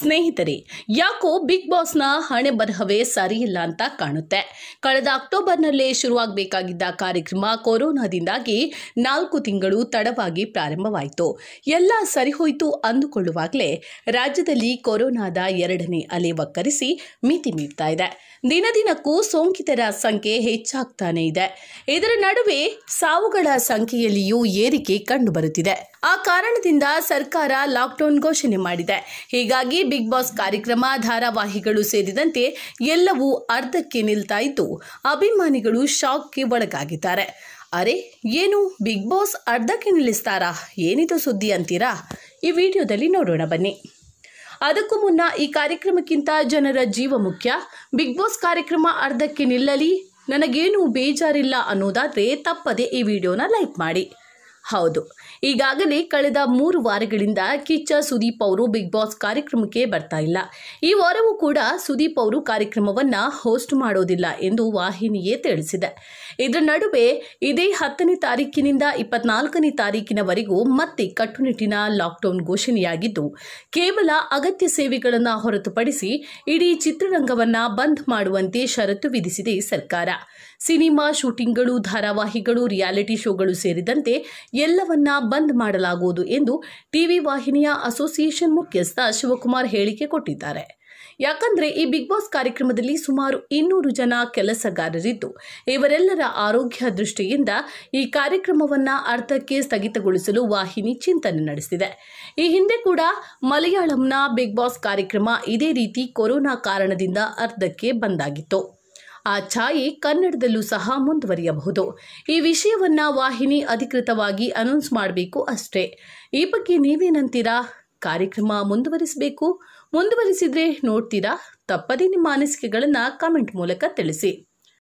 ಸ್ನೇಹಿತರೆ ಯಾಕೋ ಬಿಗ್ ಬಾಸ್ನ ಹಣೆ ಬರಹವೇ ಸರಿಯಿಲ್ಲ ಅಂತ ಕಾಣುತ್ತೆ ಕಳೆದ ಅಕ್ಟೋಬರ್ನಲ್ಲೇ ಶುರುವಾಗಬೇಕಾಗಿದ್ದ ಕಾರ್ಯಕ್ರಮ ಕೊರೋನಾದಿಂದಾಗಿ ನಾಲ್ಕು ತಿಂಗಳು ತಡವಾಗಿ ಪ್ರಾರಂಭವಾಯಿತು ಎಲ್ಲ ಸರಿಹೋಯಿತು ಅಂದುಕೊಳ್ಳುವಾಗಲೇ ರಾಜ್ಯದಲ್ಲಿ ಕೊರೋನಾದ ಎರಡನೇ ಅಲೆ ಒಕ್ಕರಿಸಿ ಮಿತಿ ಮೀರ್ತಾ ಇದೆ ದಿನದಿನಕ್ಕೂ ಸೋಂಕಿತರ ಸಂಖ್ಯೆ ಹೆಚ್ಚಾಗ್ತಾನೇ ಇದೆ ಇದರ ನಡುವೆ ಸಾವುಗಳ ಸಂಖ್ಯೆಯಲ್ಲಿಯೂ ಏರಿಕೆ ಕಂಡುಬರುತ್ತಿದೆ ಆ ಕಾರಣದಿಂದ ಸರ್ಕಾರ ಲಾಕ್ಡೌನ್ ಘೋಷಣೆ ಮಾಡಿದೆ ಹೀಗಾಗಿ ಬಿಗ್ ಬಾಸ್ ಕಾರ್ಯಕ್ರಮ ಧಾರಾವಾಹಿಗಳು ಸೇರಿದಂತೆ ಎಲ್ಲವೂ ಅರ್ಧಕ್ಕೆ ನಿಲ್ತಾ ಇದ್ದು ಅಭಿಮಾನಿಗಳು ಶಾಕ್ಗೆ ಒಳಗಾಗಿದ್ದಾರೆ ಅರೆ ಏನು ಬಿಗ್ ಬಾಸ್ ಅರ್ಧಕ್ಕೆ ನಿಲ್ಲಿಸ್ತಾರಾ ಏನಿದು ಸುದ್ದಿ ಅಂತೀರಾ ಈ ವಿಡಿಯೋದಲ್ಲಿ ನೋಡೋಣ ಬನ್ನಿ ಅದಕ್ಕೂ ಮುನ್ನ ಈ ಕಾರ್ಯಕ್ರಮಕ್ಕಿಂತ ಜನರ ಜೀವ ಮುಖ್ಯ ಬಿಗ್ ಬಾಸ್ ಕಾರ್ಯಕ್ರಮ ಅರ್ಧಕ್ಕೆ ನಿಲ್ಲಲಿ ನನಗೇನು ಬೇಜಾರಿಲ್ಲ ಅನ್ನೋದಾದರೆ ತಪ್ಪದೆ ಈ ವಿಡಿಯೋನ ಲೈಕ್ ಮಾಡಿ ಹೌದು ಈಗಾಗಲೇ ಕಳೆದ ಮೂರು ವಾರಗಳಿಂದ ಕಿಚ್ಚ ಸುದೀಪ್ ಅವರು ಬಿಗ್ ಬಾಸ್ ಕಾರ್ಯಕ್ರಮಕ್ಕೆ ಬರ್ತಾ ಇಲ್ಲ ಈ ವಾರವೂ ಕೂಡ ಸುದೀಪ್ ಅವರು ಕಾರ್ಯಕ್ರಮವನ್ನು ಹೋಸ್ಟ್ ಮಾಡೋದಿಲ್ಲ ಎಂದು ವಾಹಿನಿಯೇ ತಿಳಿಸಿದೆ ಇದರ ನಡುವೆ ಇದೇ ಹತ್ತನೇ ತಾರೀಕಿನಿಂದ ಇಪ್ಪತ್ನಾಲ್ಕನೇ ತಾರೀಕಿನವರೆಗೂ ಮತ್ತೆ ಕಟ್ಟುನಿಟ್ಟಿನ ಲಾಕ್ಡೌನ್ ಘೋಷಣೆಯಾಗಿದ್ದು ಕೇವಲ ಅಗತ್ಯ ಸೇವೆಗಳನ್ನು ಹೊರತುಪಡಿಸಿ ಇಡೀ ಚಿತ್ರರಂಗವನ್ನು ಬಂದ್ ಮಾಡುವಂತೆ ಷರತ್ತು ವಿಧಿಸಿದೆ ಸರ್ಕಾರ ಸಿನಿಮಾ ಶೂಟಿಂಗ್ಗಳು ಧಾರಾವಾಹಿಗಳು ರಿಯಾಲಿಟಿ ಶೋಗಳು ಸೇರಿದಂತೆ ಎಲ್ಲವನ್ನ ಬಂದ್ ಮಾಡಲಾಗುವುದು ಎಂದು ಟಿವಿ ವಾಹಿನಿಯ ಅಸೋಸಿಯೇಷನ್ ಮುಖ್ಯಸ್ಥ ಶಿವಕುಮಾರ್ ಹೇಳಿಕೆ ಕೊಟ್ಟಿದ್ದಾರೆ ಯಾಕಂದ್ರೆ ಈ ಬಿಗ್ ಬಾಸ್ ಕಾರ್ಯಕ್ರಮದಲ್ಲಿ ಸುಮಾರು ಇನ್ನೂರು ಜನ ಕೆಲಸಗಾರರಿದ್ದು ಇವರೆಲ್ಲರ ಆರೋಗ್ಯ ದೃಷ್ಟಿಯಿಂದ ಈ ಕಾರ್ಯಕ್ರಮವನ್ನ ಅರ್ಥಕ್ಕೆ ಸ್ಥಗಿತಗೊಳಿಸಲು ವಾಹಿನಿ ಚಿಂತನೆ ನಡೆಸಿದೆ ಈ ಹಿಂದೆ ಕೂಡ ಮಲಯಾಳಂನ ಬಿಗ್ ಬಾಸ್ ಕಾರ್ಯಕ್ರಮ ಇದೇ ರೀತಿ ಕೊರೋನಾ ಕಾರಣದಿಂದ ಅರ್ಧಕ್ಕೆ ಬಂದಾಗಿತ್ತು ಆ ಛಾಯೆ ಕನ್ನಡದಲ್ಲೂ ಸಹ ಮುಂದುವರಿಯಬಹುದು ಈ ವಿಷಯವನ್ನ ವಾಹಿನಿ ಅಧಿಕೃತವಾಗಿ ಅನೌನ್ಸ್ ಮಾಡಬೇಕು ಅಷ್ಟೇ ಈ ಬಗ್ಗೆ ನೀವೇನಂತೀರಾ ಕಾರ್ಯಕ್ರಮ ಮುಂದುವರಿಸಬೇಕು ಮುಂದುವರಿಸಿದ್ರೆ ನೋಡ್ತೀರಾ ತಪ್ಪದೇ ನಿಮ್ಮ ಅನಿಸಿಕೆಗಳನ್ನು ಕಮೆಂಟ್ ಮೂಲಕ ತಿಳಿಸಿ